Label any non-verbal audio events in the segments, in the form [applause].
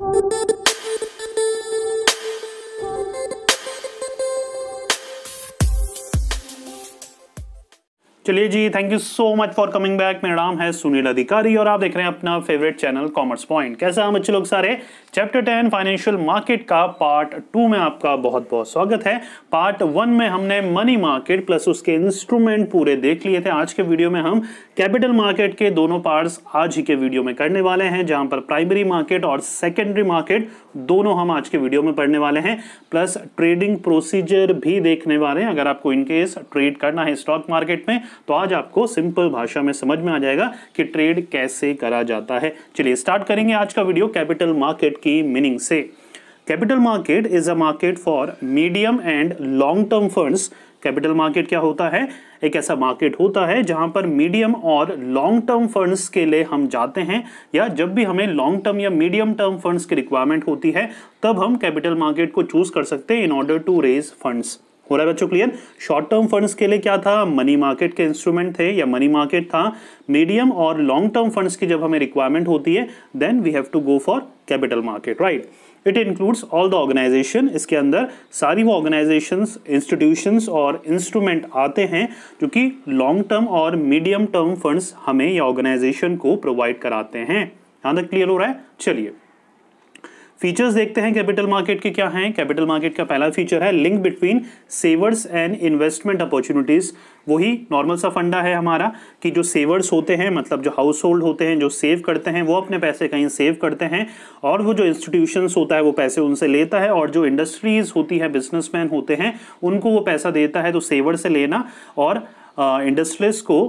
Música चलिए जी thank you so much for coming back मेरा नाम है सुनील अधिकारी और आप देख रहे हैं अपना फेवरेट चैनल कॉमर्स पॉइंट कैसे हम अच्छे लोग सारे चैप्टर टेन फाइनेंशियल मार्केट का पार्ट टू में आपका बहुत बहुत स्वागत है पार्ट वन में हमने मनी मार्केट प्लस उसके इंस्ट्रूमेंट पूरे देख लिए थे आज के वीडियो में हम कैपिटल मार्केट के दोनों पार्ट्स आज ही के वीडियो में करने वाले हैं जहां पर प्राइमरी मार्केट और सेकेंडरी मार्केट दोनों हम आज के वीडियो में पढ़ने वाले हैं प्लस ट्रेडिंग प्रोसीजर भी देखने वाले हैं अगर आपको इनकेस ट्रेड करना है स्टॉक मार्केट में तो आज आपको सिंपल भाषा में समझ में आ जाएगा कि ट्रेड कैसे करा जाता है चलिए स्टार्ट करेंगे आज का वीडियो कैपिटल मार्केट की मीनिंग से capital market is a market for medium and long term funds capital market क्या होता है एक ऐसा मार्केट होता है जहां पर मीडियम और लॉन्ग टर्म फंड्स के लिए हम जाते हैं या जब भी हमें लॉन्ग टर्म या मीडियम टर्म फंड्स की रिक्वायरमेंट होती है तब हम कैपिटल मार्केट को चूज कर सकते हैं in order to raise funds हो रहा है बच्चों क्लियर शॉर्ट टर्म फंड्स के लिए क्या था मनी मार्केट के इंस्ट्रूमेंट थे या मनी मार्केट था मीडियम और लॉन्ग टर्म फंड्स की जब हमें रिक्वायरमेंट होती है then we have to go for capital market right it includes all the organisation इसके अंदर सारी वो ऑर्गेनाइजेशन इंस्टीट्यूशंस और इंस्ट्रूमेंट आते हैं जो कि लॉन्ग टर्म और मीडियम टर्म फंड्स हमें या ऑर्गेनाइजेशन को प्रोवाइड कराते हैं यहाँ तक क्लियर हो रहा है चलिए फीचर्स देखते हैं कैपिटल मार्केट के क्या हैं कैपिटल मार्केट का पहला फीचर है link between savers and investment opportunities वही नॉर्मल सा फंडा है हमारा कि जो सेवर्स होते हैं मतलब जो हाउस होल्ड होते हैं जो सेव करते हैं वो अपने पैसे कहीं सेव करते हैं और वो जो इंस्टीट्यूशंस होता है वो पैसे उनसे लेता है और जो इंडस्ट्रीज़ होती है बिजनेसमैन होते हैं उनको वो पैसा देता है तो सेवर से लेना और इंडस्ट्रीज uh, को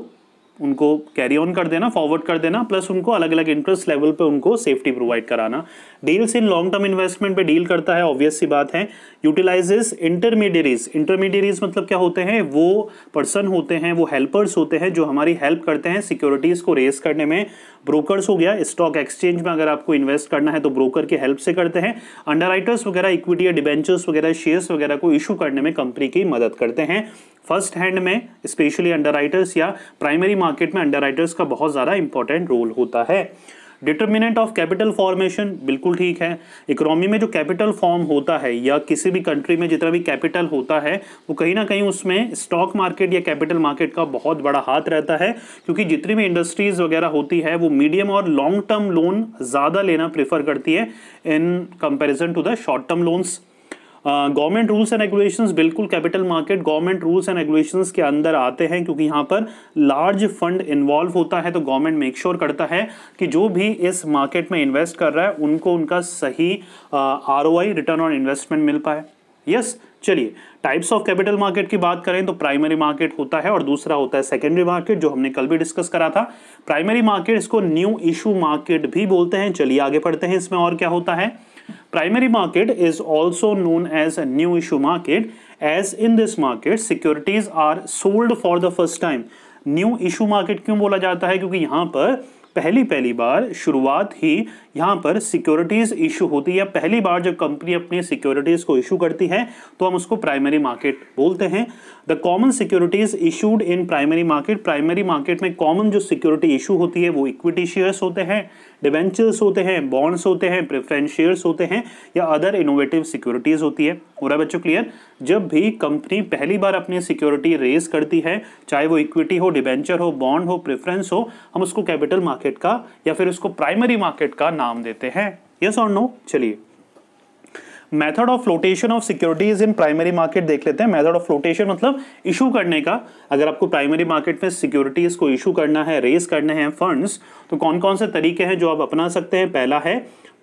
उनको कैरी ऑन कर देना फॉरवर्ड कर देना प्लस उनको अलग अलग इंटरेस्ट लेवल पे उनको सेफ्टी प्रोवाइड कराना deals in long term investment पे डील करता है ऑब्वियस सी बात है यूटिलाइजेस इंटरमीडियरीज इंटरमीडियरीज मतलब क्या होते हैं वो पर्सन होते हैं वो हेल्पर्स होते हैं जो हमारी हेल्प करते हैं सिक्योरिटीज़ को रेस करने में ब्रोकर्स हो गया स्टॉक एक्सचेंज में अगर आपको इन्वेस्ट करना है तो ब्रोकर की हेल्प से करते हैं अंडरराइटर्स वगैरह इक्विटी या डिबेंचर्स वगैरह शेयर्स वगैरह को इशू करने में कंपनी की मदद करते हैं फर्स्ट हैंड में स्पेशली अंडरराइटर्स या प्राइमरी मार्केट में अंडरराइटर्स का बहुत ज़्यादा इंपॉर्टेंट रोल होता है डिटर्मिनेंट ऑफ कैपिटल फॉर्मेशन बिल्कुल ठीक है इकोनॉमी में जो कैपिटल फॉर्म होता है या किसी भी कंट्री में जितना भी कैपिटल होता है वो कहीं ना कहीं उसमें स्टॉक मार्केट या कैपिटल मार्केट का बहुत बड़ा हाथ रहता है क्योंकि जितनी भी इंडस्ट्रीज वगैरह होती है वो मीडियम और लॉन्ग टर्म लोन ज़्यादा लेना प्रेफर करती है in comparison to the short term loans government rules and regulations बिल्कुल capital market government rules and regulations के अंदर आते हैं क्योंकि यहाँ पर लार्ज फंड इन्वॉल्व होता है तो गवर्नमेंट मेक श्योर करता है कि जो भी इस मार्केट में इन्वेस्ट कर रहा है उनको उनका सही आर रिटर्न ऑन इन्वेस्टमेंट मिल पाए यस चलिए टाइप्स ऑफ कैपिटल मार्केट की बात करें तो प्राइमरी मार्केट होता है और दूसरा होता है सेकेंडरी मार्केट जो हमने कल भी डिस्कस करा था प्राइमरी मार्केट इसको न्यू इशू मार्केट भी बोलते हैं चलिए आगे पढ़ते हैं इसमें और क्या होता है Primary market is also known as a new issue market as in this market securities are sold for the first time. New issue market क्यों बोला जाता है क्योंकि यहाँ पर पहली पहली बार शुरुआत ही यहाँ पर सिक्योरिटीज़ इशू होती है पहली बार जब कंपनी अपनी सिक्योरिटीज़ को इशू करती है तो हम उसको प्राइमरी मार्केट बोलते हैं the common securities issued in primary market primary market में कॉमन जो सिक्योरिटी इशू होती है वो इक्विटी शेयर्स होते हैं डिवेंचर्स होते हैं बॉन्ड्स होते हैं प्रेफरेंस शेयर्स होते हैं या अदर इनोवेटिव सिक्योरिटीज़ होती है हो रहा बच्चों क्लियर जब भी कंपनी पहली बार अपनी सिक्योरिटी रेज करती है चाहे वो इक्विटी हो डिवेंचर हो बॉन्ड हो प्रेफरेंस हो हम उसको कैपिटल मार्केट का या फिर उसको प्राइमरी मार्केट का नाम नाम देते हैं यस और नो चलिए method of flotation of securities in primary market देख लेते हैं मेथड ऑफ फ्लोटेशन मतलब इशू करने का अगर आपको प्राइमरी मार्केट में सिक्योरिटीज को इशू करना है रेस करने हैं फंड्स तो कौन कौन से तरीके हैं जो आप अपना सकते हैं पहला है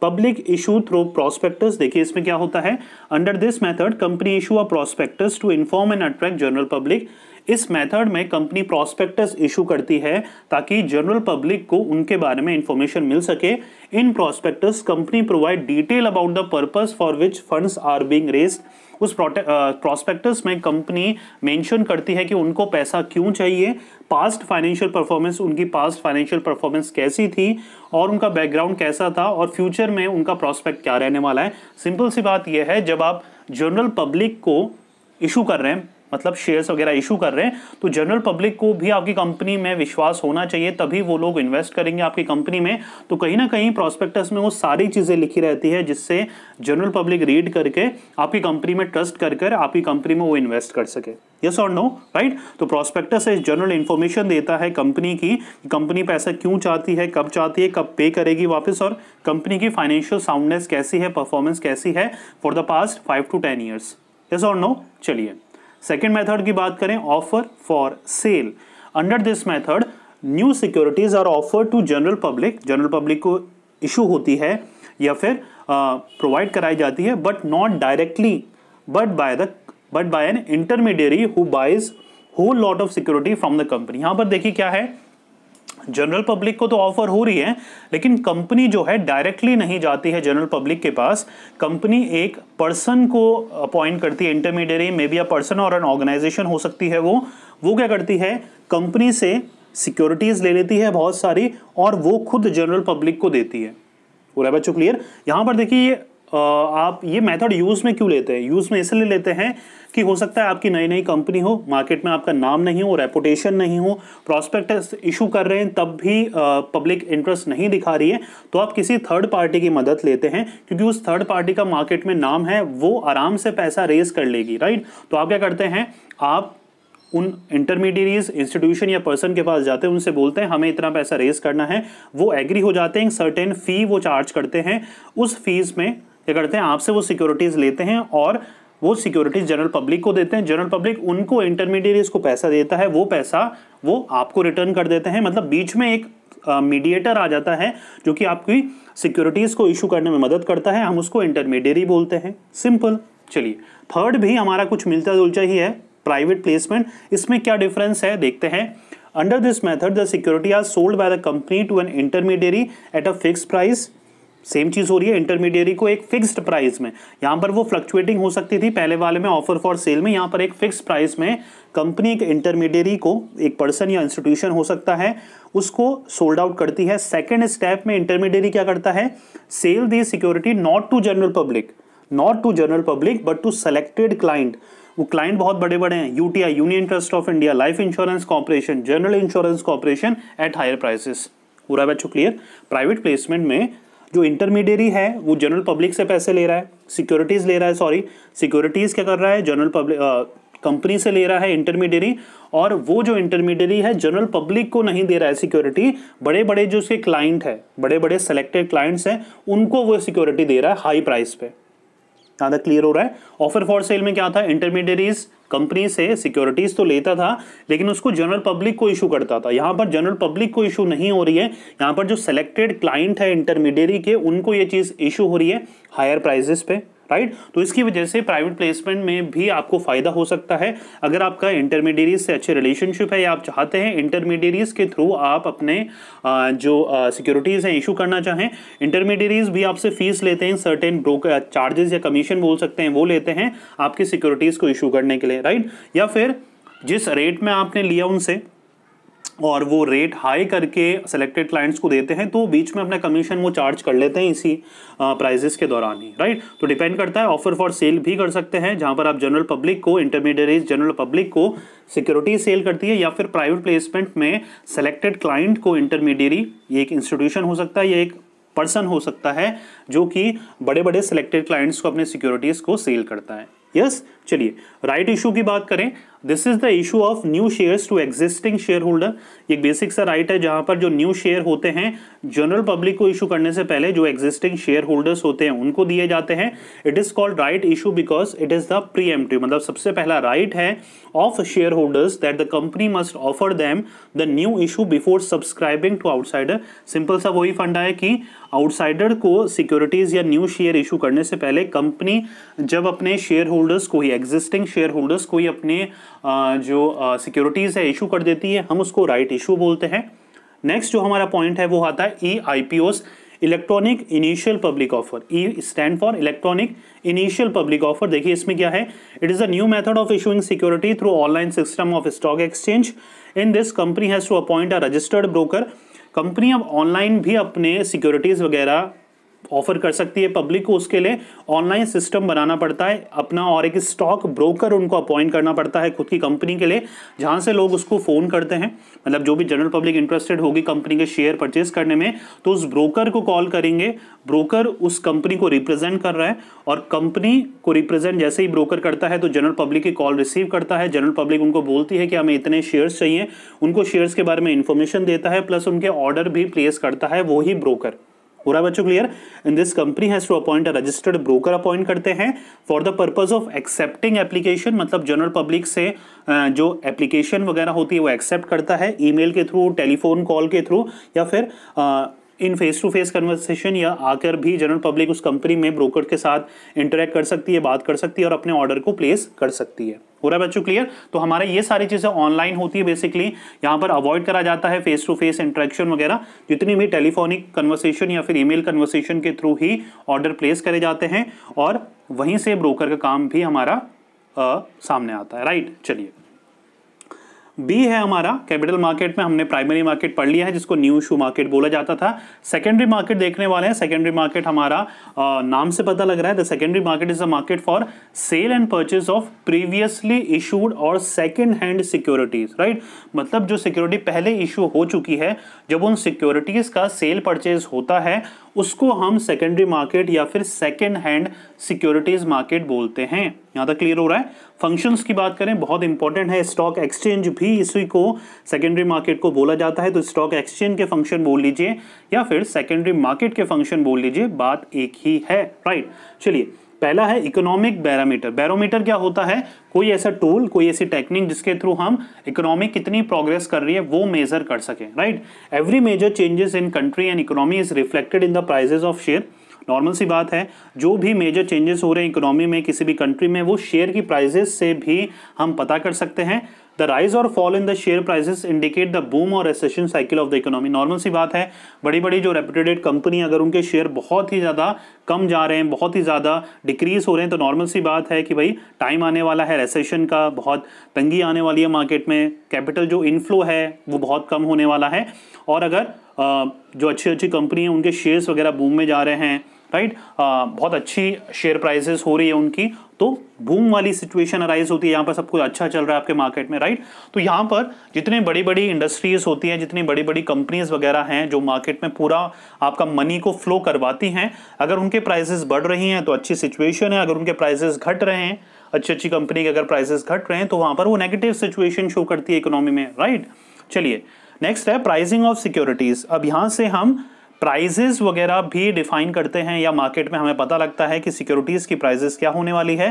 पब्लिक इशू थ्रू प्रोस्पेक्टस देखिए इसमें क्या होता है under this method company issue a prospectus to inform and attract general public इस मेथड में कंपनी प्रॉस्पेक्टस इशू करती है ताकि जनरल पब्लिक को उनके बारे में इंफॉर्मेशन मिल सके in prospectus company provide detail about the purpose for which funds are being raised उस प्रॉस्पेक्टस में कंपनी मेंशन करती है कि उनको पैसा क्यों चाहिए पास्ट फाइनेंशियल परफॉर्मेंस उनकी पास्ट फाइनेंशियल परफॉर्मेंस कैसी थी और उनका बैकग्राउंड कैसा था और फ्यूचर में उनका प्रॉस्पेक्ट क्या रहने वाला है सिंपल सी बात यह है जब आप जनरल पब्लिक को इशू कर रहे हैं मतलब शेयर्स वगैरह इशू कर रहे हैं तो जनरल पब्लिक को भी आपकी कंपनी में विश्वास होना चाहिए तभी वो लोग इन्वेस्ट करेंगे आपकी कंपनी में तो कहीं ना कहीं प्रॉस्पेक्टस में वो सारी चीज़ें लिखी रहती है जिससे जनरल पब्लिक रीड करके आपकी कंपनी में ट्रस्ट कर कर आपकी कंपनी में वो इन्वेस्ट कर सके यस और नो राइट तो प्रॉस्पेक्टस एक जनरल इन्फॉर्मेशन देता है कंपनी की कंपनी पैसा क्यों चाहती है कब चाहती है कब पे करेगी वापस और कंपनी की फाइनेंशियल साउंडनेस कैसी है परफॉर्मेंस कैसी है for the past five to ten years yes और नो चलिए सेकेंड मैथड की बात करें offer for sale under this method new securities are offer to general public general public को इशू होती है या फिर प्रोवाइड uh, कराई जाती है but not directly but by the but by an intermediary who buys whole lot of security from the company यहाँ पर देखिए क्या है जनरल पब्लिक को तो ऑफर हो रही है लेकिन कंपनी जो है डायरेक्टली नहीं जाती है जनरल पब्लिक के पास कंपनी एक पर्सन को अपॉइंट करती है intermediary may be a person और एन ऑर्गेनाइजेशन हो सकती है वो वो क्या करती है कंपनी से सिक्योरिटीज़ ले लेती है बहुत सारी और वो खुद जनरल पब्लिक को देती है पूरा बच्चों क्लियर यहां पर देखिए आप ये मेथड यूज़ में क्यों लेते हैं यूज़ में इसलिए लेते हैं कि हो सकता है आपकी नई नई कंपनी हो मार्केट में आपका नाम नहीं हो रेपुटेशन नहीं हो प्रोस्पेक्ट इशू कर रहे हैं तब भी पब्लिक इंटरेस्ट नहीं दिखा रही है तो आप किसी थर्ड पार्टी की मदद लेते हैं क्योंकि उस थर्ड पार्टी का मार्केट में नाम है वो आराम से पैसा रेज कर लेगी राइट तो आप क्या करते हैं आप उन इंटरमीडियज इंस्टीट्यूशन या पर्सन के पास जाते हैं उनसे बोलते हैं हमें इतना पैसा रेज करना है वो एग्री हो जाते हैं सर्टेन फ़ी वो चार्ज करते हैं उस फीस में क्या करते हैं आपसे वो सिक्योरिटीज़ लेते हैं और वो सिक्योरिटीज़ जनरल पब्लिक को देते हैं जनरल पब्लिक उनको इंटरमीडिएट को पैसा देता है वो पैसा वो आपको रिटर्न कर देते हैं मतलब बीच में एक मीडिएटर आ जाता है जो कि आपकी सिक्योरिटीज़ को इशू करने में मदद करता है हम उसको इंटरमीडियरी बोलते हैं सिंपल चलिए थर्ड भी हमारा कुछ मिलता जुलता ही है प्राइवेट प्लेसमेंट इसमें क्या डिफरेंस है देखते हैं under this method the security are sold by the company to an intermediary at a fix price same चीज़ हो रही है इंटरमीडियरी को एक फिक्स्ड प्राइस में यहां पर वो फ्लक्चुएटिंग हो सकती थी पहले वाले में ऑफर फॉर सेल में यहां पर एक फिक्स प्राइस में कंपनी एक इंटरमीडियरी को एक पर्सन या इंस्टीट्यूशन हो सकता है उसको सोल्ड आउट करती है सेकेंड स्टेप में इंटरमीडियरी क्या करता है sell the security not to general public not to general public but to selected client वो क्लाइंट बहुत बड़े बड़े हैं UTI union trust of India life insurance corporation general insurance corporation at higher prices पूरा बच्चों क्लियर प्राइवेट प्लेसमेंट में जो intermediary है वो जनरल पब्लिक से पैसे ले रहा है सिक्योरिटीज़ ले रहा है सॉरी सिक्योरिटीज़ क्या कर रहा है जनरल पब्लिक कंपनी से ले रहा है इंटरमीडियरी और वो जो इंटरमीडियरी है जनरल पब्लिक को नहीं दे रहा है सिक्योरिटी बड़े बड़े जो उसके क्लाइंट है बड़े बड़े सेलेक्टेड क्लाइंट्स हैं उनको वो सिक्योरिटी दे रहा है हाई प्राइस पे ज़्यादा क्लियर हो रहा है ऑफर फॉर सेल में क्या था इंटरमीडियरीज कंपनी से सिक्योरिटीज तो लेता था लेकिन उसको जनरल पब्लिक को इशू करता था यहाँ पर जनरल पब्लिक को इशू नहीं हो रही है यहाँ पर जो सेलेक्टेड क्लाइंट है इंटरमीडियरी के उनको ये चीज़ इशू हो रही है हायर प्राइजेस पे राइट तो इसकी वजह से प्राइवेट प्लेसमेंट में भी आपको फ़ायदा हो सकता है अगर आपका इंटरमीडिएट से अच्छे रिलेशनशिप है या आप चाहते हैं इंटरमीडियरीज के थ्रू आप अपने जो सिक्योरिटीज़ हैं इशू करना चाहें इंटरमीडियरीज भी आपसे फ़ीस लेते हैं सर्टेन ब्रोकर चार्जेस या कमीशन बोल सकते हैं वो लेते हैं आपकी सिक्योरिटीज़ को इशू करने के लिए राइट या फिर जिस रेट में आपने लिया उनसे और वो रेट हाई करके सेलेक्टेड क्लाइंट्स को देते हैं तो बीच में अपना कमीशन वो चार्ज कर लेते हैं इसी प्राइजेस के दौरान ही राइट तो डिपेंड करता है ऑफर फॉर सेल भी कर सकते हैं जहां पर आप जनरल पब्लिक को इंटरमीडिएट जनरल पब्लिक को सिक्योरिटी सेल करती है या फिर प्राइवेट प्लेसमेंट में सेलेक्टेड क्लाइंट को इंटरमीडियरी ये एक इंस्टीट्यूशन हो सकता है या एक पर्सन हो सकता है जो कि बड़े बड़े सेलेक्टेड क्लाइंट्स को अपने सिक्योरिटीज़ को सेल करता है यस चलिए राइट इशू की बात करें this is the issue of new share to existing share holder एक बेसिक सा राइट है जहां पर जो न्यू शेयर होते हैं जनरल पब्लिक को इशू करने से पहले जो एग्जिस्टिंग शेयर होल्डर्स होते हैं उनको दिए जाते हैं it is called right issue because it is the pre मतलब सबसे पहला राइट right है of share holders that the company must offer them the new issue before subscribing to outsider simple सा वही फंडा है कि आउटसाइडर को सिक्योरिटीज या न्यू शेयर इशू करने से पहले कंपनी जब अपने शेयर होल्डर्स को ही एग्जिस्टिंग शेयर होल्डर्स को ही अपने जो सिक्योरिटीज़ है इशू कर देती है हम उसको राइट इशू बोलते हैं नेक्स्ट जो हमारा पॉइंट है वो आता है E I P O's electronic initial public offer E stand for electronic initial public offer देखिए इसमें क्या है it is a new method of issuing security through online system of stock exchange in this company has to appoint a registered broker company अब online भी अपने securities वगैरह offer कर सकती है पब्लिक को उसके लिए ऑनलाइन सिस्टम बनाना पड़ता है अपना और एक स्टॉक ब्रोकर उनको अपॉइंट करना पड़ता है खुद की कंपनी के लिए जहाँ से लोग उसको फ़ोन करते हैं मतलब जो भी जनरल पब्लिक इंटरेस्टेड होगी कंपनी के शेयर परचेज करने में तो उस ब्रोकर को कॉल करेंगे ब्रोकर उस कंपनी को रिप्रेजेंट कर रहा है और कंपनी को रिप्रेजेंट जैसे ही ब्रोकर करता है तो जनरल पब्लिक की कॉल रिसीव करता है जनरल पब्लिक उनको बोलती है कि हमें इतने शेयर्स चाहिए उनको शेयर्स के बारे में इन्फॉर्मेशन देता है प्लस उनके ऑर्डर भी प्लेस करता है वो ही ब्रोकर हो रहा है बच्चों clear in this company has to appoint a registered broker appoint करते हैं for the purpose of accepting application मतलब जनरल पब्लिक से जो एप्लीकेशन वगैरह होती है वो एक्सेप्ट करता है ईमेल के थ्रू टेलीफोन कॉल के थ्रू या फिर in face to face conversation या आकर भी जनरल पब्लिक उस कंपनी में ब्रोकर के साथ इंटरेक्ट कर सकती है बात कर सकती है और अपने ऑर्डर को प्लेस कर सकती है हो रहा है बच्चों क्लियर तो हमारा ये सारी चीज़ें ऑनलाइन होती है बेसिकली यहाँ पर अवॉइड करा जाता है फेस टू फेस इंट्रैक्शन वगैरह जितनी भी टेलीफोनिक कन्वर्सेशन या फिर ईमेल कन्वर्सेशन के थ्रू ही ऑर्डर प्लेस करे जाते हैं और वहीं से ब्रोकर का काम भी हमारा आ, सामने आता है राइट चलिए बी है हमारा कैपिटल मार्केट में हमने प्राइमरी मार्केट पढ़ लिया है जिसको न्यू शू मार्केट बोला जाता था सेकेंडरी मार्केट देखने वाले हैं सेकेंडरी मार्केट हमारा आ, नाम से पता लग रहा है the secondary market is a market for sale and purchase of previously issued और सेकेंड हैंड सिक्योरिटीज राइट मतलब जो सिक्योरिटी पहले इशू हो चुकी है जब उन सिक्योरिटीज का सेल परचेज होता है उसको हम सेकेंडरी मार्केट या फिर सेकेंड हैंड सिक्योरिटीज मार्केट बोलते हैं यहाँ तक क्लियर हो रहा है फंक्शंस की बात करें बहुत इंपॉर्टेंट है स्टॉक एक्सचेंज भी इसी को सेकेंडरी मार्केट को बोला जाता है तो स्टॉक एक्सचेंज के फंक्शन बोल लीजिए या फिर सेकेंडरी मार्केट के फंक्शन बोल लीजिए बात एक ही है राइट चलिए पहला है इकोनॉमिक बैरामीटर बैरोमीटर क्या होता है कोई ऐसा टूल कोई ऐसी टेक्निक जिसके थ्रू हम इकोनॉमिक कितनी प्रोग्रेस कर रही है वो मेजर कर सकें right every major changes in country and economy is reflected in the prices of share normal सी बात है जो भी मेजर चेंजेस हो रहे हैं इकोनॉमी में किसी भी कंट्री में वो शेयर की प्राइजेस से भी हम पता कर सकते हैं द राइज और fall in the share prices indicate the boom और recession cycle of the economy normal सी बात है बड़ी बड़ी जो रेपुटेड कंपनी अगर उनके शेयर बहुत ही ज़्यादा कम जा रहे हैं बहुत ही ज़्यादा डिक्रीज हो रहे हैं तो नॉर्मल सी बात है कि भाई टाइम आने वाला है रेसेशन का बहुत तंगी आने वाली है मार्केट में कैपिटल जो इनफ्लो है वो बहुत कम होने वाला है और अगर जो अच्छी अच्छी कंपनी है उनके शेयर्स वगैरह बूम में जा रहे हैं राइट बहुत अच्छी शेयर प्राइसेस हो रही है उनकी तो बूम वाली सिचुएशन अराइज होती है यहाँ पर सब कुछ अच्छा चल रहा है आपके मार्केट में राइट तो यहाँ पर जितने बड़ी बड़ी इंडस्ट्रीज होती हैं जितनी बड़ी बड़ी कंपनीज वगैरह हैं जो मार्केट में पूरा आपका मनी को फ्लो करवाती हैं अगर उनके प्राइसेस बढ़ रही हैं तो अच्छी सिचुएशन है अगर उनके प्राइसेस घट रहे हैं अच्छी अच्छी कंपनी के अगर प्राइसेस घट रहे हैं तो वहाँ पर वो नेगेटिव सिचुएशन शो करती है इकोनॉमी में राइट चलिए नेक्स्ट है प्राइसिंग ऑफ सिक्योरिटीज़ अब यहाँ से हम प्राइजेज वगैरह भी डिफाइन करते हैं या मार्केट में हमें पता लगता है कि सिक्योरिटीज़ की प्राइजेस क्या होने वाली है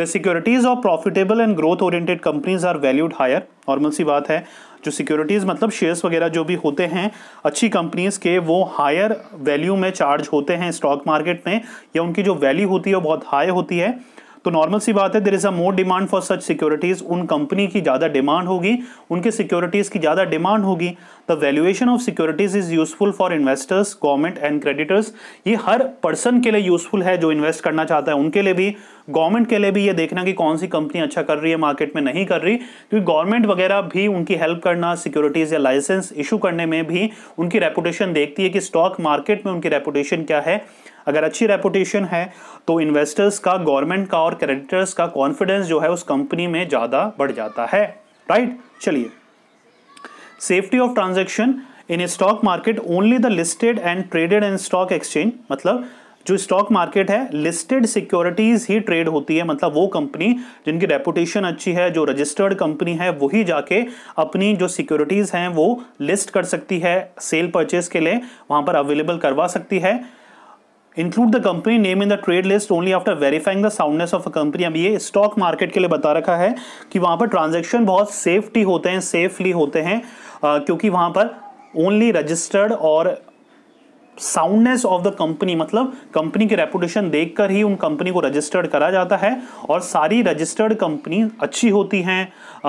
the securities of profitable and growth oriented companies are valued higher normal सी बात है जो सिक्योरिटीज़ मतलब शेयर्स वगैरह जो भी होते हैं अच्छी कंपनीज़ के वो हायर वैल्यू में चार्ज होते हैं स्टॉक मार्केट में या उनकी जो वैल्यू होती है वो बहुत हाई होती है तो नॉर्मल सी बात है there is a more demand for such securities उन कंपनी की ज़्यादा डिमांड होगी उनके सिक्योरिटीज़ की ज़्यादा डिमांड होगी the valuation of securities is useful for investors government and creditors ये हर पर्सन के लिए यूजफुल है जो इन्वेस्ट करना चाहता है उनके लिए भी गवर्नमेंट के लिए भी ये देखना कि कौन सी कंपनी अच्छा कर रही है मार्केट में नहीं कर रही क्योंकि गवर्नमेंट वगैरह भी उनकी हेल्प करना सिक्योरिटीज़ या लाइसेंस इशू करने में भी उनकी रेपुटेशन देखती है कि स्टॉक मार्केट में उनकी रेपुटेशन क्या है अगर अच्छी रेपुटेशन है तो इन्वेस्टर्स का गवर्नमेंट का और क्रेडिटर्स का कॉन्फिडेंस जो है उस कंपनी में ज़्यादा बढ़ जाता है राइट चलिए safety of transaction in stock market only the listed and traded in stock exchange मतलब जो स्टॉक मार्केट है लिस्टेड सिक्योरिटीज ही ट्रेड होती है मतलब वो कंपनी जिनकी रेपुटेशन अच्छी है जो रजिस्टर्ड कंपनी है वही जाके अपनी जो सिक्योरिटीज हैं वो लिस्ट कर सकती है सेल परचेज के लिए वहां पर अवेलेबल करवा सकती है include the company name in the trade list only after verifying the soundness of a company अब ये स्टॉक मार्केट के लिए बता रखा है कि वहाँ पर ट्रांजेक्शन बहुत सेफ्टी होते हैं सेफली होते हैं आ, क्योंकि वहाँ पर ओनली रजिस्टर्ड और साउंडनेस ऑफ द कंपनी मतलब कंपनी की रेपुटेशन देखकर ही उन कंपनी को रजिस्टर्ड करा जाता है और सारी रजिस्टर्ड कंपनी अच्छी होती हैं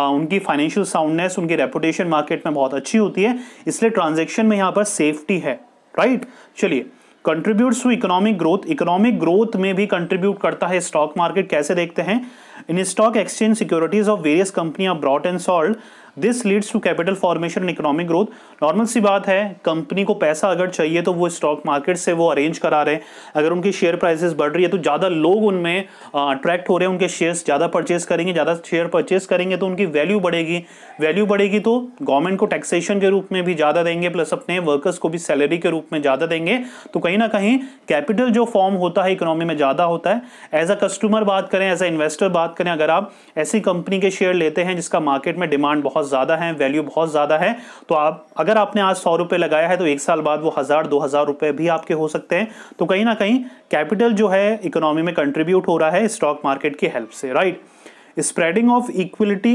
उनकी फाइनेंशियल साउंडनेस उनकी रेपुटेशन मार्केट में बहुत अच्छी होती है इसलिए ट्रांजेक्शन में यहाँ पर सेफ्टी है राइट चलिए contributes to economic growth economic growth में भी कंट्रीब्यूट करता है स्टॉक मार्केट कैसे देखते हैं in stock exchange securities of various company of brought and sold this leads to capital formation and economic growth normal सी बात है कंपनी को पैसा अगर चाहिए तो वो स्टॉक मार्केट से वो अरेंज करा रहे हैं अगर उनकी शेयर प्राइसेस बढ़ रही है तो ज़्यादा लोग उनमें अट्रैक्ट हो रहे हैं उनके शेयर्स ज़्यादा परचेस करेंगे ज़्यादा शेयर परचेस करेंगे तो उनकी वैल्यू बढ़ेगी वैल्यू बढ़ेगी तो गवर्नमेंट को टैक्सेशन के रूप में भी ज़्यादा देंगे प्लस अपने वर्कर्स को भी सैलरी के रूप में ज़्यादा देंगे तो कहीं ना कहीं कैपिटल जो फॉर्म होता है इकोनॉमी में ज़्यादा होता है एज अ कस्टमर बात करें एज अ इन्वेस्टर बात करें अगर आप ऐसी कंपनी के शेयर लेते हैं जिसका मार्केट में डिमांड बहुत बहुत ज़्यादा हैं वैल्यू बहुत ज़्यादा है तो आप अगर आपने आज सौ रुपये लगाया है तो एक साल बाद वो हज़ार दो हज़ार रुपये भी आपके हो सकते हैं तो कहीं ना कहीं कैपिटल जो है इकोनॉमी में कंट्रीब्यूट हो रहा है स्टॉक मार्केट की हेल्प से right spreading of equality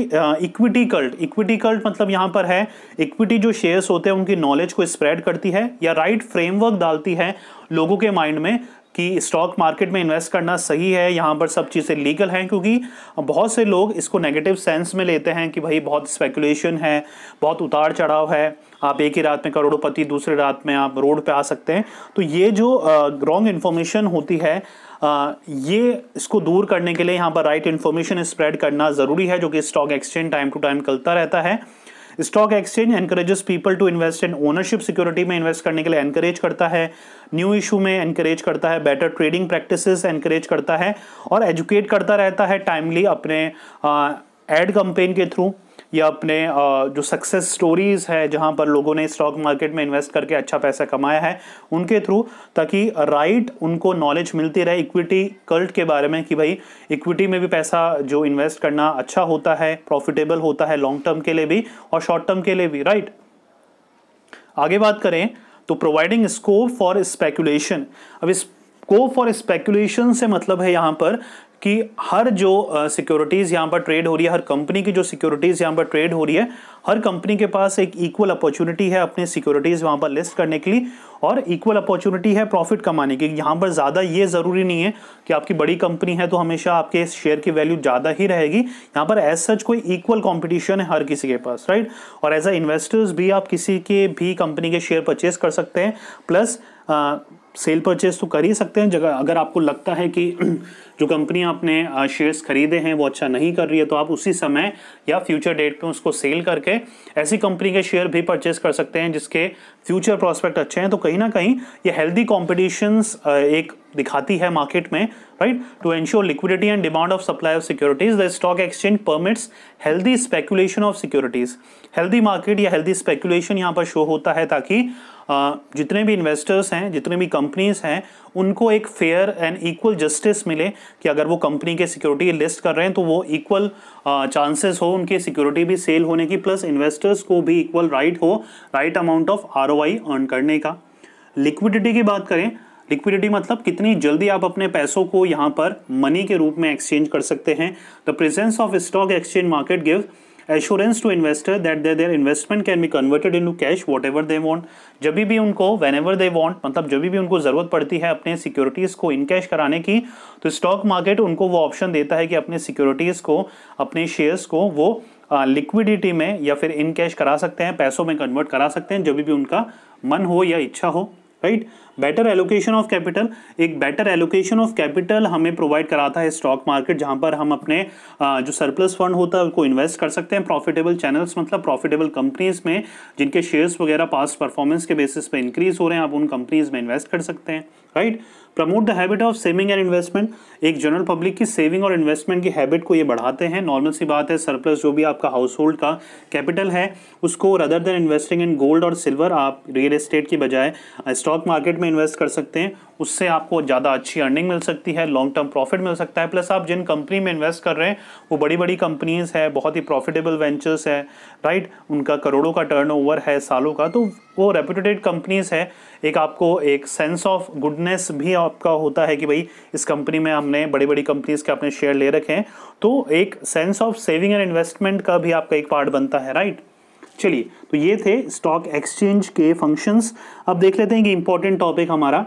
equity cult equity cult मतलब यहाँ पर है इक्विटी जो शेयर्स होते हैं उनकी नॉलेज को स्प्रेड करती है या राइट right फ्रेमवर्क डालती है लोगों के माइंड में कि स्टॉक मार्केट में इन्वेस्ट करना सही है यहाँ पर सब चीज़ें लीगल हैं क्योंकि बहुत से लोग इसको नेगेटिव सेंस में लेते हैं कि भाई बहुत स्पेकुलेशन है बहुत उतार चढ़ाव है आप एक ही रात में करोड़ोपति दूसरे रात में आप रोड पे आ सकते हैं तो ये जो रॉन्ग इन्फॉर्मेशन होती है आ, ये इसको दूर करने के लिए यहाँ पर राइट इन्फॉर्मेशन स्प्रेड करना ज़रूरी है जो कि stock exchange time to time चलता रहता है stock exchange encourages people to invest in ownership security में इन्वेस्ट करने के लिए एनकरेज करता है न्यू इशू में एनकरेज करता है बेटर ट्रेडिंग प्रैक्टिसेस एनकरेज करता है और एजुकेट करता रहता है टाइमली अपने एड uh, कंपेन के थ्रू या अपने जो सक्सेस स्टोरीज़ है जहाँ पर लोगों ने स्टॉक मार्केट में इन्वेस्ट करके अच्छा पैसा कमाया है उनके थ्रू ताकि राइट उनको नॉलेज मिलती रहे इक्विटी कल्ट के बारे में कि भाई इक्विटी में भी पैसा जो इन्वेस्ट करना अच्छा होता है प्रॉफिटेबल होता है लॉन्ग टर्म के लिए भी और शॉर्ट टर्म के लिए भी राइट आगे बात करें तो प्रोवाइडिंग स्कोप फॉर स्पेकुलेशन अब स्कोप फॉर स्पेकुलेशन से मतलब है यहाँ पर कि हर जो सिक्योरिटीज़ यहाँ पर ट्रेड हो रही है हर कंपनी की जो सिक्योरिटीज़ यहाँ पर ट्रेड हो रही है हर कंपनी के पास एक इक्वल अपॉर्चुनिटी है अपनी सिक्योरिटीज़ वहां पर लिस्ट करने के लिए और इक्वल अपॉर्चुनिटी है प्रॉफिट कमाने की यहाँ पर ज़्यादा ये ज़रूरी नहीं है कि आपकी बड़ी कंपनी है तो हमेशा आपके शेयर की वैल्यू ज़्यादा ही रहेगी यहाँ पर एज सच कोई इक्वल कॉम्पिटिशन है हर किसी के पास राइट और एज अ इन्वेस्टर्स भी आप किसी के भी कंपनी के शेयर परचेज कर सकते हैं प्लस सेल परचेज तो कर ही सकते हैं जगह अगर आपको लगता है कि [clears throat] जो कंपनी आपने शेयर्स खरीदे हैं वो अच्छा नहीं कर रही है तो आप उसी समय या फ्यूचर डेट पे उसको सेल करके ऐसी कंपनी के शेयर भी परचेज कर सकते हैं जिसके फ्यूचर प्रॉस्पेक्ट अच्छे हैं तो कहीं ना कहीं ये हेल्दी कॉम्पिटिशन्स एक दिखाती है मार्केट में right to ensure liquidity and demand of supply of securities the stock exchange permits healthy speculation of securities healthy market या हेल्दी स्पेकुलेशन यहाँ पर शो होता है ताकि जितने भी इन्वेस्टर्स हैं जितने भी कंपनीज़ हैं उनको एक फेयर एंड इक्वल जस्टिस मिले कि अगर वो कंपनी के सिक्योरिटी लिस्ट कर रहे हैं तो वो इक्वल चांसेस हो उनकी सिक्योरिटी भी सेल होने की प्लस इन्वेस्टर्स को भी इक्वल राइट right हो right amount of or earn करने का लिक्विडिटी की बात करें लिक्विडिटी मतलब कितनी जल्दी आप अपने पैसों को यहाँ पर मनी के रूप में एक्सचेंज कर सकते हैं the presence of stock exchange market give assurance to investor that they their investment can be converted into cash whatever they want जब भी उनको वेन एवर दे वॉन्ट मतलब जब भी उनको ज़रूरत पड़ती है अपने सिक्योरिटीज़ को इन कैश कराने की तो स्टॉक मार्केट उनको वो ऑप्शन देता है कि अपने सिक्योरिटीज़ को अपने शेयर्स को वो लिक्विडिटी में या फिर इन कैश करा सकते हैं पैसों में कन्वर्ट करा सकते हैं जब भी उनका मन हो या इच्छा हो right right? Better allocation of capital एक बेटर एलोकेशन ऑफ कैपिटल हमें प्रोवाइड कराता है स्टॉक मार्केट जहां पर हम अपने जो सरप्लस फंड होता है उनको इन्वेस्ट कर सकते हैं प्रॉफिटेबल चैनल्स मतलब प्रॉफिटेबल कंपनीज में जिनके शेयर्स वगैरह पास परफॉर्मेंस के बेसिस पे इंक्रीज हो रहे हैं आप उन कंपनीज में इन्वेस्ट कर सकते हैं right promote the habit of saving and investment एक जनरल पब्लिक की सेविंग और इन्वेस्टमेंट की हैबिट को ये बढ़ाते हैं नॉर्मल सी बात है सरप्लस जो भी आपका हाउस होल्ड का कैपिटल है उसको rather than investing in gold और सिल्वर आप रियल एस्टेट की बजाय स्टॉक मार्केट में इन्वेस्ट कर सकते हैं उससे आपको ज़्यादा अच्छी अर्निंग मिल सकती है लॉन्ग टर्म प्रॉफिट मिल सकता है प्लस आप जिन कंपनी में इन्वेस्ट कर रहे हैं वो बड़ी बड़ी कंपनीज़ है बहुत ही प्रॉफिटेबल वेंचर्स है राइट उनका करोड़ों का टर्नओवर है सालों का तो वो रेपुटेटेड कंपनीज़ है एक आपको एक सेंस ऑफ गुडनेस भी आपका होता है कि भाई इस कंपनी में हमने बड़ी बड़ी कंपनीज़ के अपने शेयर ले रखे हैं तो एक sense of saving and investment का भी आपका एक पार्ट बनता है राइट चलिए तो ये थे स्टॉक एक्सचेंज के फंक्शंस अब देख लेते हैं कि इंपॉर्टेंट टॉपिक हमारा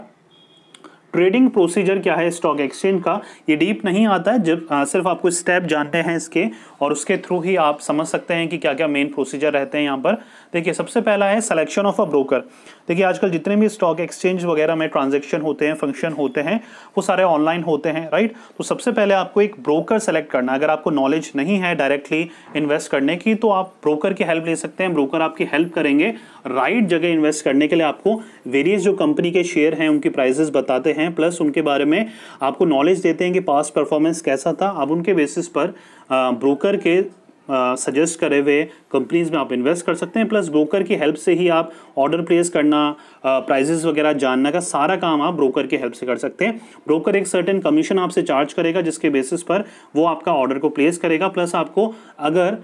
ट्रेडिंग प्रोसीजर क्या है स्टॉक एक्सचेंज का ये डीप नहीं आता है जब आ, सिर्फ आपको स्टेप जानते हैं इसके और उसके थ्रू ही आप समझ सकते हैं कि क्या क्या मेन प्रोसीजर रहते हैं यहाँ पर देखिए सबसे पहला है सिलेक्शन ऑफ अ ब्रोकर देखिए आजकल जितने भी स्टॉक एक्सचेंज वगैरह में ट्रांजेक्शन होते हैं फंक्शन होते हैं वो सारे ऑनलाइन होते हैं राइट तो सबसे पहले आपको एक ब्रोकर सेलेक्ट करना अगर आपको नॉलेज नहीं है डायरेक्टली इन्वेस्ट करने की तो आप ब्रोकर की हेल्प ले सकते हैं ब्रोकर आपकी हेल्प करेंगे राइट जगह इन्वेस्ट करने के लिए आपको वेरियस जो कंपनी के शेयर हैं उनकी प्राइजेस बताते हैं प्लस उनके बारे में आपको नॉलेज देते हैं कि पास्ट परफॉर्मेंस कैसा था आप उनके बेसिस पर ब्रोकर के सजेस्ट करे हुए कंपनीज में आप इन्वेस्ट कर सकते हैं प्लस ब्रोकर की हेल्प से ही आप ऑर्डर प्लेस करना प्राइजेस वगैरह जानना का सारा काम आप ब्रोकर की हेल्प से कर सकते हैं ब्रोकर एक सर्टेन कमीशन आपसे चार्ज करेगा जिसके बेसिस पर वो आपका ऑर्डर को प्लेस करेगा प्लस आपको अगर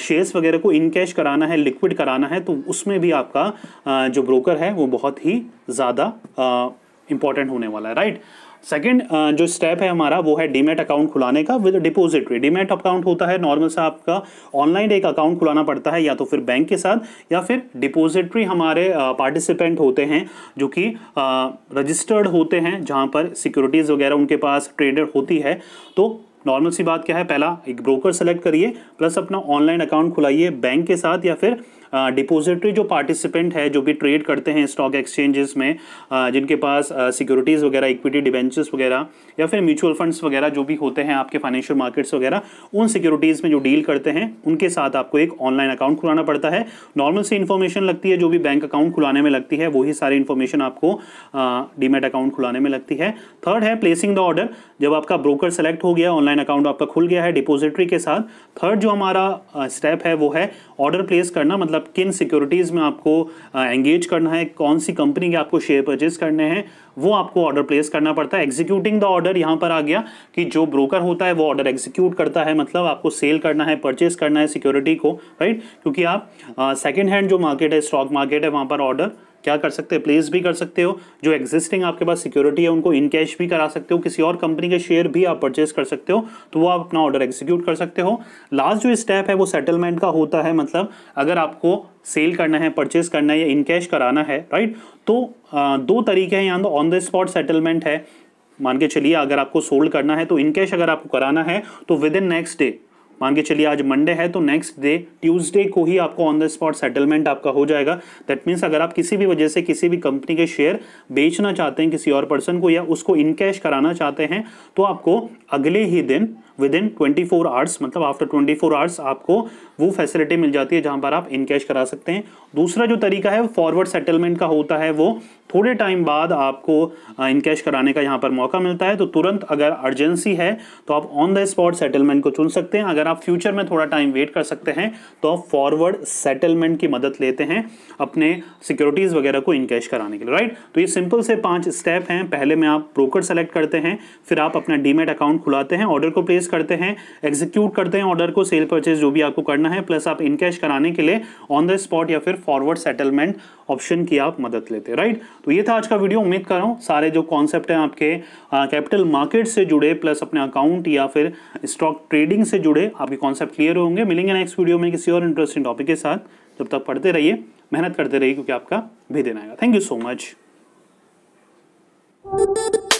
शेयर्स वगैरह को इन कैश कराना है लिक्विड कराना है तो उसमें भी आपका जो ब्रोकर है वो बहुत ही ज़्यादा इंपॉर्टेंट होने वाला है राइट uh, जो स्टेप है हमारा वो है डीमेट अकाउंट खुलाने का विद डिपोजिटरी डीमेट अकाउंट होता है नॉर्मल सा आपका ऑनलाइन एक अकाउंट खुलाना पड़ता है या तो फिर बैंक के साथ या फिर डिपोजिटरी हमारे पार्टिसिपेंट uh, होते हैं जो कि रजिस्टर्ड uh, होते हैं जहाँ पर सिक्योरिटीज़ वगैरह उनके पास ट्रेडर होती है तो नॉर्मल सी बात क्या है पहला एक ब्रोकर सेलेक्ट करिए प्लस अपना ऑनलाइन अकाउंट खुलाइए बैंक के साथ या फिर डिपोजिटरी जो पार्टिसिपेंट है जो भी ट्रेड करते हैं स्टॉक एक्सचेंजेस में जिनके पास सिक्योरिटीज़ वगैरह इक्विटी डिवेंचर्स वगैरह या फिर म्यूचुअल फंड्स वगैरह जो भी होते हैं आपके फाइनेंशियल मार्केट्स वगैरह उन सिक्योरिटीज़ में जो डील करते हैं उनके साथ आपको एक ऑनलाइन अकाउंट खुलाना पड़ता है नॉर्मल सी इन्फॉर्मेशन लगती है जो भी बैंक अकाउंट खुलाने में लगती है वही सारी इन्फॉर्मेशन आपको डीमेट अकाउंट खुलाने में लगती है थर्ड है प्लेसिंग द ऑर्डर जब आपका ब्रोकर सेलेक्ट हो गया ऑनलाइन अकाउंट आपका खुल गया है डिपोजिटरी के साथ थर्ड जो हमारा स्टेप है वो है ऑर्डर प्लेस करना मतलब किन सिक्योरिटीज़ में आपको एंगेज करना है कौन सी कंपनी के आपको शेयर परचेज करने हैं वो आपको ऑर्डर प्लेस करना पड़ता है एग्जीक्यूटिंग द ऑर्डर यहाँ पर आ गया कि जो ब्रोकर होता है वो ऑर्डर एग्जीक्यूट करता है मतलब आपको सेल करना है परचेस करना है सिक्योरिटी को राइट क्योंकि आप सेकेंड हैंड जो मार्केट है स्टॉक मार्केट है वहाँ पर ऑर्डर क्या कर सकते हैं प्लेस भी कर सकते हो जो एग्जिस्टिंग आपके पास सिक्योरिटी है उनको इन कैश भी करा सकते हो किसी और कंपनी के शेयर भी आप परचेस कर सकते हो तो वो आप अपना ऑर्डर एग्जीक्यूट कर सकते हो लास्ट जो स्टेप है वो सेटलमेंट का होता है मतलब अगर आपको सेल करना है परचेस करना है या इन कैश कराना है राइट तो आ, दो तरीके हैं यहाँ तो ऑन द स्पॉट सेटलमेंट है मान के चलिए अगर आपको सोल्ड करना है तो इन कैश अगर आपको कराना है तो विद इन नेक्स्ट डे मान के चलिए आज मंडे है तो नेक्स्ट डे ट्यूसडे को ही आपको ऑन द स्पॉट सेटलमेंट आपका हो जाएगा दैट मीन्स अगर आप किसी भी वजह से किसी भी कंपनी के शेयर बेचना चाहते हैं किसी और पर्सन को या उसको इन कैश कराना चाहते हैं तो आपको अगले ही दिन within twenty four hours मतलब आफ्टर ट्वेंटी फोर आवर्स आपको वो फैसिलिटी मिल जाती है जहां पर आप इन कैश करा सकते हैं दूसरा जो तरीका है फॉरवर्ड सेटलमेंट का होता है वो थोड़े टाइम बाद आपको इनकेश कराने का यहाँ पर मौका मिलता है तो तुरंत अगर अर्जेंसी है तो आप ऑन द स्पॉट सेटलमेंट को चुन सकते हैं अगर आप फ्यूचर में थोड़ा टाइम वेट कर सकते हैं तो आप फॉरवर्ड सेटलमेंट की मदद लेते हैं अपने सिक्योरिटीज़ वगैरह को इनकेश कराने के लिए राइट तो ये सिंपल से पांच स्टेप हैं पहले में आप ब्रोकर सेलेक्ट करते हैं फिर आप अपना डीमेट अकाउंट खुलाते हैं ऑर्डर को प्लेस करते हैं एग्जीक्यूट करते हैं ऑर्डर को सेल परचेज जो भी आपको करना है प्लस आप इनकेश कराने के लिए ऑन द स्पॉट या फिर फॉरवर्ड सेटलमेंट ऑप्शन की आप मदद लेते राइट तो ये था आज का वीडियो उम्मीद कर रहा हूँ सारे जो कॉन्सेप्ट हैं आपके कैपिटल मार्केट से जुड़े प्लस अपने अकाउंट या फिर स्टॉक ट्रेडिंग से जुड़े आपके कॉन्सेप्ट क्लियर होंगे मिलेंगे नेक्स्ट वीडियो में किसी और इंटरेस्टिंग टॉपिक के साथ जब तक पढ़ते रहिए मेहनत करते रहिए क्योंकि आपका भी दिन आएगा थैंक यू सो मच